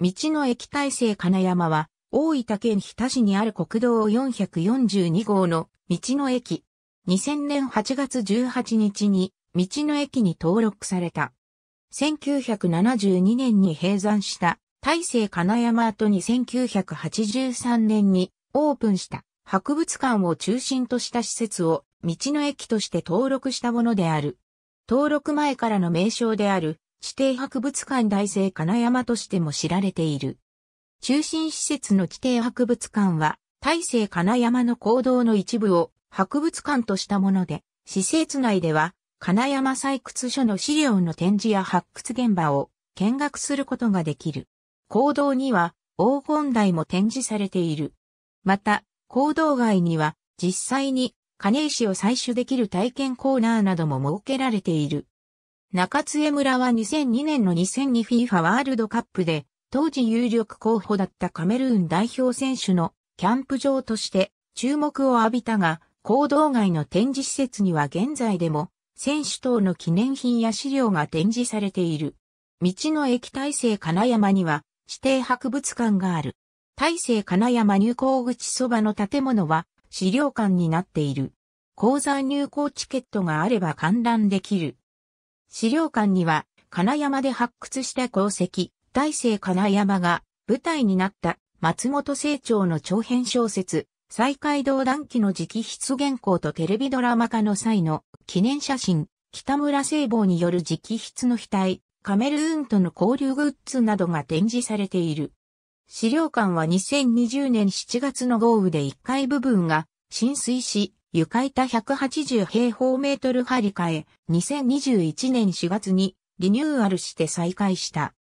道の駅大成金山は、大分県日田市にある国道442号の道の駅。2000年8月18日に、道の駅に登録された。1972年に閉山した大成金山跡に1983年にオープンした博物館を中心とした施設を道の駅として登録したものである。登録前からの名称である指定博物館大生金山としても知られている。中心施設の規定博物館は、大生金山の行動の一部を博物館としたもので、施設内では、金山採掘所の資料の展示や発掘現場を見学することができる。行動には黄金台も展示されている。また、行動外には実際に金石を採取できる体験コーナーなども設けられている。中津江村は2002年の 2002FIFA ワールドカップで、当時有力候補だったカメルーン代表選手のキャンプ場として注目を浴びたが、行動外の展示施設には現在でも、選手等の記念品や資料が展示されている。道の駅大成金山には、指定博物館がある。大成金山入港口そばの建物は、資料館になっている。鉱山入港チケットがあれば観覧できる。資料館には、金山で発掘した功績、大成金山が舞台になった松本清張の長編小説、再開道断記の直筆原稿とテレビドラマ化の際の記念写真、北村聖望による直筆の額、カメルーンとの交流グッズなどが展示されている。資料館は2020年7月の豪雨で1階部分が浸水し、床板180平方メートル張り替え、2021年4月にリニューアルして再開した。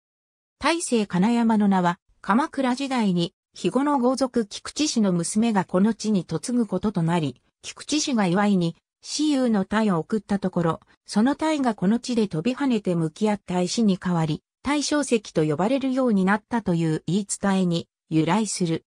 大成金山の名は、鎌倉時代に、肥後の豪族菊池氏の娘がこの地に嫁ぐこととなり、菊池氏が祝いに、私有の体を送ったところ、その体がこの地で飛び跳ねて向き合った石に変わり、大正石と呼ばれるようになったという言い伝えに由来する。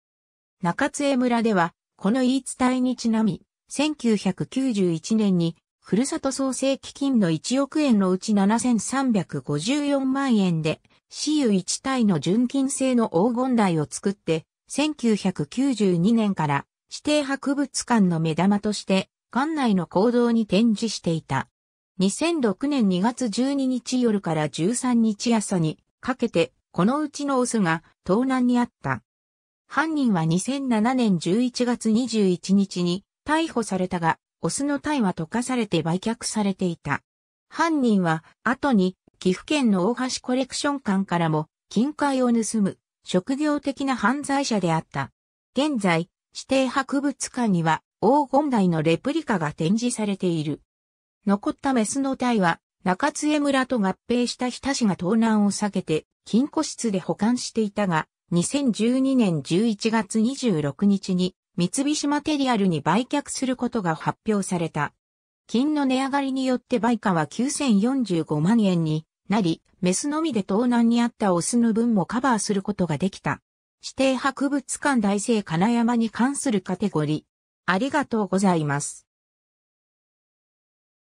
中津江村では、この言い伝えにちなみ、1991年に、ふるさと創生基金の1億円のうち7354万円で、私有一体の純金製の黄金台を作って、1992年から指定博物館の目玉として、館内の行動に展示していた。2006年2月12日夜から13日朝にかけて、このうちのオスが盗難にあった。犯人は2007年11月21日に逮捕されたが、オスの体は溶かされて売却されていた。犯人は、後に、岐阜県の大橋コレクション館からも、金塊を盗む、職業的な犯罪者であった。現在、指定博物館には、黄金台のレプリカが展示されている。残ったメスの体は、中津江村と合併した日田市が盗難を避けて、金庫室で保管していたが、2012年11月26日に三菱マテリアルに売却することが発表された。金の値上がりによって売価は9045万円になり、メスのみで盗難にあったオスの分もカバーすることができた。指定博物館大聖金山に関するカテゴリー。ありがとうございます。